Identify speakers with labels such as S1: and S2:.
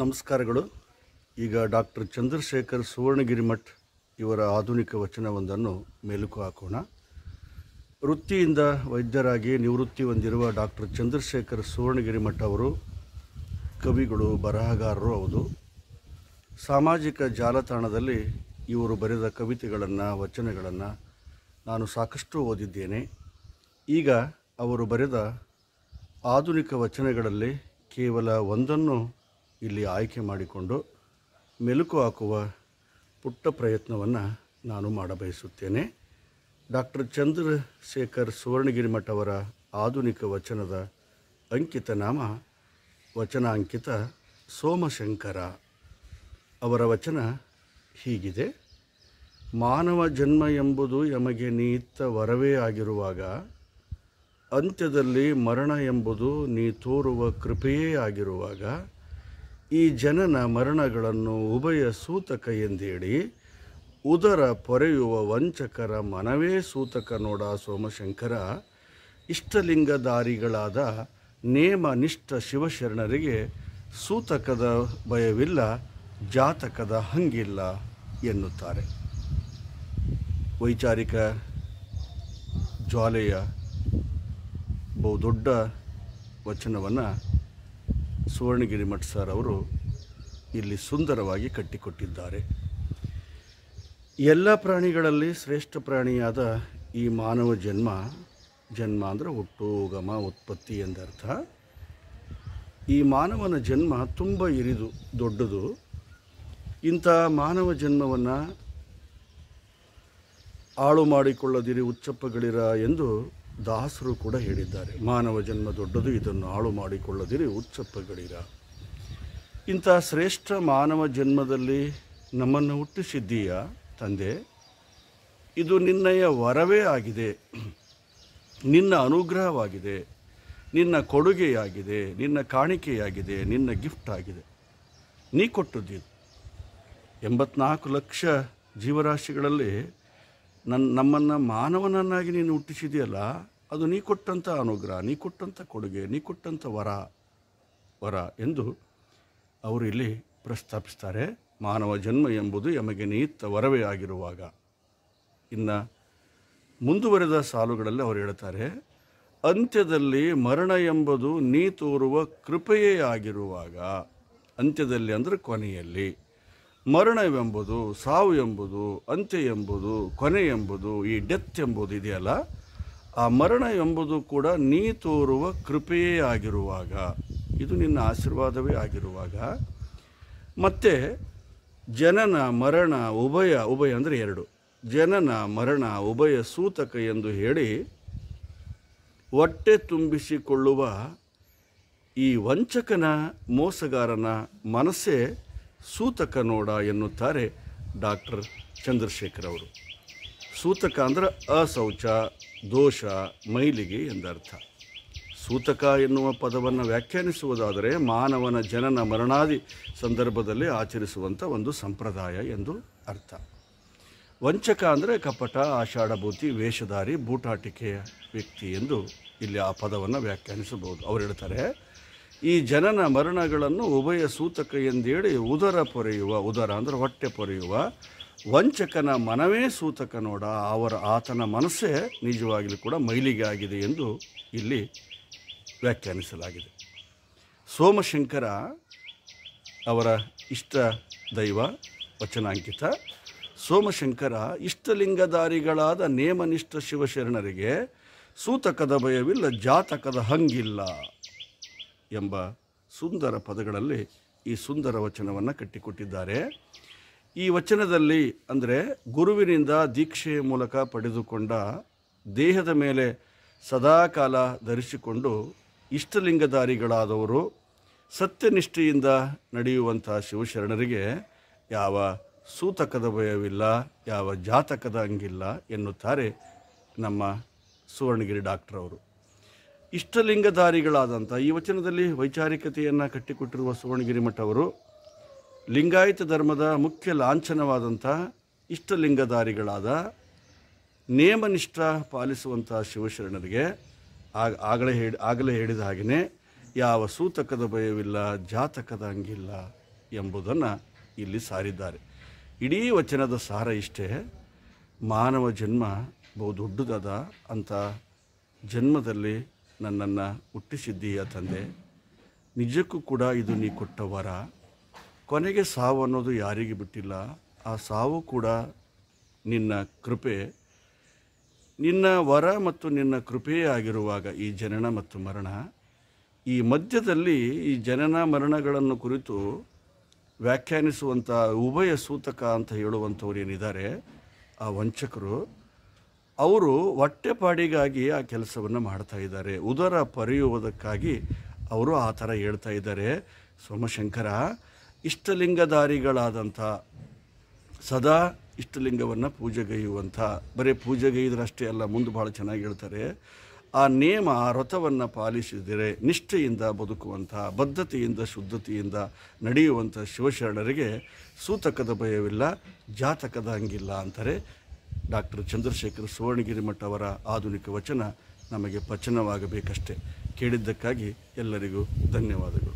S1: ನಮಸ್ಕಾರಗಳು ಈಗ ಡಾಕ್ಟರ್ ಚಂದ್ರಶೇಖರ್ ಸುವರ್ಣಗಿರಿಮಠ್ ಇವರ ಆಧುನಿಕ ವಚನವೊಂದನ್ನು ಮೇಲುಕು ಹಾಕೋಣ ವೃತ್ತಿಯಿಂದ ವೈದ್ಯರಾಗಿ ನಿವೃತ್ತಿ ಹೊಂದಿರುವ ಡಾಕ್ಟರ್ ಚಂದ್ರಶೇಖರ್ ಸುವರ್ಣಗಿರಿ ಮಠ್ ಅವರು ಕವಿಗಳು ಬರಹಗಾರರು ಹೌದು ಸಾಮಾಜಿಕ ಜಾಲತಾಣದಲ್ಲಿ ಇವರು ಬರೆದ ಕವಿತೆಗಳನ್ನು ವಚನಗಳನ್ನು ನಾನು ಸಾಕಷ್ಟು ಓದಿದ್ದೇನೆ ಈಗ ಅವರು ಬರೆದ ಆಧುನಿಕ ವಚನಗಳಲ್ಲಿ ಕೇವಲ ಒಂದನ್ನು ಇಲ್ಲಿ ಆಯ್ಕೆ ಮಾಡಿಕೊಂಡು ಮೆಲುಕು ಹಾಕುವ ಪುಟ್ಟ ಪ್ರಯತ್ನವನ್ನು ನಾನು ಮಾಡಬಯಸುತ್ತೇನೆ ಡಾಕ್ಟರ್ ಚಂದ್ರಶೇಖರ್ ಸುವರ್ಣಗಿರಿ ಮಠವರ ಆಧುನಿಕ ವಚನದ ಅಂಕಿತ ನಾಮ ವಚನ ಅಂಕಿತ ಸೋಮಶಂಕರ ಅವರ ವಚನ ಹೀಗಿದೆ ಮಾನವ ಜನ್ಮ ಎಂಬುದು ಯಮಗೆ ನೀತ ವರವೇ ಆಗಿರುವಾಗ ಅಂತ್ಯದಲ್ಲಿ ಮರಣ ಎಂಬುದು ನೀ ತೋರುವ ಕೃಪೆಯೇ ಆಗಿರುವಾಗ ಈ ಜನನ ಮರಣಗಳನ್ನು ಉಭಯ ಸೂತಕ ಎಂದೇಳಿ ಉದರ ಪೊರೆಯುವ ವಂಚಕರ ಮನವೇ ಸೂತಕ ನೋಡ ಸೋಮಶಂಕರ ಇಷ್ಟಲಿಂಗಧಾರಿಗಳಾದ ನೇಮನಿಷ್ಠ ಶಿವಶರಣರಿಗೆ ಸೂತಕದ ಭಯವಿಲ್ಲ ಜಾತಕದ ಹಂಗಿಲ್ಲ ಎನ್ನುತ್ತಾರೆ ವೈಚಾರಿಕ ಜ್ವಾಲೆಯ ಬಹುದೊಡ್ಡ ವಚನವನ್ನು ಸುವರ್ಣಗಿರಿ ಮಠ ಸರ್ ಅವರು ಇಲ್ಲಿ ಸುಂದರವಾಗಿ ಕಟ್ಟಿಕೊಟ್ಟಿದ್ದಾರೆ ಎಲ್ಲ ಪ್ರಾಣಿಗಳಲ್ಲಿ ಶ್ರೇಷ್ಠ ಪ್ರಾಣಿಯಾದ ಈ ಮಾನವ ಜನ್ಮ ಜನ್ಮ ಅಂದರೆ ಹುಟ್ಟುಗಮ ಉತ್ಪತ್ತಿ ಎಂದರ್ಥ ಈ ಮಾನವನ ಜನ್ಮ ತುಂಬ ಇರಿದು ದೊಡ್ಡದು ಇಂಥ ಮಾನವ ಜನ್ಮವನ್ನು ಆಳು ಮಾಡಿಕೊಳ್ಳದಿರಿ ಉಚ್ಚಪ್ಪಗಳಿರ ಎಂದು ದಾಸರು ಕೂಡ ಹೇಳಿದ್ದಾರೆ ಮಾನವ ಜನ್ಮ ದೊಡ್ಡದು ಇದನ್ನು ಹಾಳು ಮಾಡಿಕೊಳ್ಳದಿರಿ ಉತ್ಸಪ್ಪಗಳಿರ ಇಂಥ ಶ್ರೇಷ್ಠ ಮಾನವ ಜನ್ಮದಲ್ಲಿ ನಮ್ಮನ್ನು ಹುಟ್ಟಿಸಿದ್ದೀಯ ತಂದೆ ಇದು ನಿನ್ನಯ ವರವೇ ಆಗಿದೆ ನಿನ್ನ ಅನುಗ್ರಹವಾಗಿದೆ ನಿನ್ನ ಕೊಡುಗೆಯಾಗಿದೆ ನಿನ್ನ ಕಾಣಿಕೆಯಾಗಿದೆ ನಿನ್ನ ಗಿಫ್ಟ್ ಆಗಿದೆ ನೀ ಕೊಟ್ಟದ್ದು ಎಂಬತ್ನಾಲ್ಕು ಲಕ್ಷ ಜೀವರಾಶಿಗಳಲ್ಲಿ ನನ್ನ ನಮ್ಮನ್ನು ಮಾನವನನ್ನಾಗಿ ನೀನು ಹುಟ್ಟಿಸಿದೆಯಲ್ಲ ಅದು ನೀ ಕೊಟ್ಟಂಥ ಅನುಗ್ರಹ ನೀ ಕೊಟ್ಟಂಥ ಕೊಡುಗೆ ನೀ ಕೊಟ್ಟಂಥ ವರ ವರ ಎಂದು ಅವರು ಇಲ್ಲಿ ಪ್ರಸ್ತಾಪಿಸ್ತಾರೆ ಮಾನವ ಜನ್ಮ ಎಂಬುದು ಎಮಗೆ ನೀತ್ತ ವರವೇ ಆಗಿರುವಾಗ ಇನ್ನು ಮುಂದುವರೆದ ಸಾಲುಗಳಲ್ಲಿ ಅವರು ಹೇಳ್ತಾರೆ ಅಂತ್ಯದಲ್ಲಿ ಮರಣ ಎಂಬುದು ನೀ ತೋರುವ ಕೃಪೆಯೇ ಆಗಿರುವಾಗ ಅಂತ್ಯದಲ್ಲಿ ಅಂದರೆ ಕೊನೆಯಲ್ಲಿ ಮರಣವೆಂಬುದು ಸಾವು ಎಂಬುದು ಅಂತ್ಯ ಎಂಬುದು ಕೊನೆ ಎಂಬುದು ಈ ಡೆತ್ ಎಂಬುದು ಇದೆಯಲ್ಲ ಆ ಮರಣ ಎಂಬುದು ಕೂಡ ನೀ ತೋರುವ ಕೃಪೆಯೇ ಆಗಿರುವಾಗ ಇದು ನಿನ್ನ ಆಶೀರ್ವಾದವೇ ಆಗಿರುವಾಗ ಮತ್ತು ಜನನ ಮರಣ ಉಭಯ ಉಭಯ ಅಂದರೆ ಎರಡು ಜನನ ಮರಣ ಉಭಯ ಸೂತಕ ಎಂದು ಹೇಳಿ ಹೊಟ್ಟೆ ತುಂಬಿಸಿಕೊಳ್ಳುವ ಈ ವಂಚಕನ ಮೋಸಗಾರನ ಮನಸ್ಸೇ ಸೂತಕ ನೋಡ ಎನ್ನುತ್ತಾರೆ ಡಾಕ್ಟರ್ ಚಂದ್ರಶೇಖರ್ ಅವರು ಸೂತಕ ಅಂದರೆ ಅಶೌಚ ದೋಷ ಮೈಲಿಗೆ ಎಂದರ್ಥ ಸೂತಕ ಎನ್ನುವ ಪದವನ್ನು ವ್ಯಾಖ್ಯಾನಿಸುವುದಾದರೆ ಮಾನವನ ಜನನ ಮರಣಾದಿ ಸಂದರ್ಭದಲ್ಲಿ ಆಚರಿಸುವಂಥ ಒಂದು ಸಂಪ್ರದಾಯ ಎಂದು ಅರ್ಥ ವಂಚಕ ಅಂದರೆ ಕಪಟ ಆಷಾಢಭೂತಿ ವೇಷಧಾರಿ ಬೂಟಾಟಿಕೆಯ ವ್ಯಕ್ತಿ ಎಂದು ಇಲ್ಲಿ ಆ ಪದವನ್ನು ವ್ಯಾಖ್ಯಾನಿಸಬಹುದು ಅವರು ಹೇಳ್ತಾರೆ ಈ ಜನನ ಮರಣಗಳನ್ನು ಉಭಯ ಸೂತಕ ಎಂದೇಳಿ ಉದರ ಪೊರೆಯುವ ಉದರ ಅಂದರೆ ಹೊಟ್ಟೆ ಪೊರೆಯುವ ವಂಚಕನ ಮನವೇ ಸೂತಕ ನೋಡ ಅವರ ಆತನ ಮನಸ್ಸೇ ನಿಜವಾಗಲೂ ಕೂಡ ಮೈಲಿಗೆ ಆಗಿದೆ ಎಂದು ಇಲ್ಲಿ ವ್ಯಾಖ್ಯಾನಿಸಲಾಗಿದೆ ಸೋಮಶಂಕರ ಅವರ ಇಷ್ಟ ದೈವ ವಚನಾಂಕಿತ ಸೋಮಶಂಕರ ಇಷ್ಟಲಿಂಗಧಾರಿಗಳಾದ ನೇಮನಿಷ್ಠ ಶಿವಶರಣರಿಗೆ ಸೂತಕದ ಭಯವಿಲ್ಲ ಜಾತಕದ ಹಂಗಿಲ್ಲ ಎಂಬ ಸುಂದರ ಪದಗಳಲ್ಲಿ ಈ ಸುಂದರ ವಚನವನ್ನು ಕಟ್ಟಿಕೊಟ್ಟಿದ್ದಾರೆ ಈ ವಚನದಲ್ಲಿ ಅಂದರೆ ಗುರುವಿನಿಂದ ದೀಕ್ಷೆಯ ಮೂಲಕ ಪಡೆದುಕೊಂಡ ದೇಹದ ಮೇಲೆ ಸದಾಕಾಲ ಧರಿಸಿಕೊಂಡು ಇಷ್ಟಲಿಂಗಧಾರಿಗಳಾದವರು ಸತ್ಯನಿಷ್ಠೆಯಿಂದ ನಡೆಯುವಂಥ ಶಿವಶರಣರಿಗೆ ಯಾವ ಸೂತಕದ ಭಯವಿಲ್ಲ ಯಾವ ಜಾತಕದ ಹಂಗಿಲ್ಲ ಎನ್ನುತ್ತಾರೆ ನಮ್ಮ ಸುವರ್ಣಗಿರಿ ಡಾಕ್ಟ್ರವರು ಇಷ್ಟಲಿಂಗಧಾರಿಗಳಾದಂಥ ಈ ವಚನದಲ್ಲಿ ವೈಚಾರಿಕತೆಯನ್ನು ಕಟ್ಟಿಕೊಟ್ಟಿರುವ ಸುವರ್ಣಗಿರಿ ಮಠ ಅವರು ಲಿಂಗಾಯತ ಧರ್ಮದ ಮುಖ್ಯ ಲಾಂಛನವಾದಂಥ ಇಷ್ಟಲಿಂಗಧಾರಿಗಳಾದ ನೇಮನಿಷ್ಠ ಪಾಲಿಸುವಂಥ ಶಿವಶರಣರಿಗೆ ಆಗ ಆಗಲೇ ಹೇಳಿ ಆಗಲೇ ಹೇಳಿದ ಹಾಗೆಯೇ ಯಾವ ಸೂತಕದ ಭಯವಿಲ್ಲ ಜಾತಕದ ಹಂಗಿಲ್ಲ ಎಂಬುದನ್ನು ಇಲ್ಲಿ ಸಾರಿದ್ದಾರೆ ಇಡೀ ವಚನದ ಸಾರ ಇಷ್ಟೇ ಮಾನವ ಜನ್ಮ ಬಹು ದೊಡ್ಡದಾದ ಅಂಥ ಜನ್ಮದಲ್ಲಿ ನನ್ನನ್ನು ಹುಟ್ಟಿಸಿದ್ದೀಯ ತಂದೆ ನಿಜಕ್ಕೂ ಕೂಡ ಇದು ನೀ ಕೊಟ್ಟ ವರ ಕೊನೆಗೆ ಸಾವು ಅನ್ನೋದು ಯಾರಿಗೆ ಬಿಟ್ಟಿಲ್ಲ ಆ ಸಾವು ಕೂಡ ನಿನ್ನ ಕೃಪೆ ನಿನ್ನ ವರ ಮತ್ತು ನಿನ್ನ ಕೃಪೆಯೇ ಆಗಿರುವಾಗ ಈ ಜನನ ಮತ್ತು ಮರಣ ಈ ಮಧ್ಯದಲ್ಲಿ ಈ ಜನನ ಮರಣಗಳನ್ನು ಕುರಿತು ವ್ಯಾಖ್ಯಾನಿಸುವಂಥ ಉಭಯ ಸೂತಕ ಅಂತ ಹೇಳುವಂಥವ್ರು ಏನಿದ್ದಾರೆ ಆ ವಂಚಕರು ಅವರು ಹೊಟ್ಟೆಪಾಡಿಗಾಗಿ ಆ ಕೆಲಸವನ್ನು ಮಾಡ್ತಾ ಇದ್ದಾರೆ ಉದರ ಪರಿಯುವುದಕ್ಕಾಗಿ ಅವರು ಆ ಥರ ಹೇಳ್ತಾ ಇದ್ದಾರೆ ಸೋಮಶಂಕರ ಇಷ್ಟಲಿಂಗಧಾರಿಗಳಾದಂಥ ಸದಾ ಇಷ್ಟಲಿಂಗವನ್ನು ಪೂಜೆಗೈಯುವಂಥ ಬರೀ ಪೂಜೆಗೈದರಷ್ಟೇ ಅಲ್ಲ ಮುಂದೆ ಭಾಳ ಚೆನ್ನಾಗಿ ಹೇಳ್ತಾರೆ ಆ ನೇಮ ಆ ವ್ರತವನ್ನು ಪಾಲಿಸಿದರೆ ನಿಷ್ಠೆಯಿಂದ ಬದುಕುವಂಥ ಬದ್ಧತೆಯಿಂದ ಶುದ್ಧತೆಯಿಂದ ನಡೆಯುವಂಥ ಶಿವಶರಣರಿಗೆ ಸೂತಕದ ಭಯವಿಲ್ಲ ಜಾತಕದ ಹಂಗಿಲ್ಲ ಅಂತಾರೆ ಡಾಕ್ಟರ್ ಚಂದ್ರಶೇಖರ್ ಸುವರ್ಣಗಿರಿ ಮಠ ಅವರ ಆಧುನಿಕ ವಚನ ನಮಗೆ ಪಚನವಾಗಬೇಕಷ್ಟೆ ಕೇಳಿದ್ದಕ್ಕಾಗಿ ಎಲ್ಲರಿಗೂ ಧನ್ಯವಾದಗಳು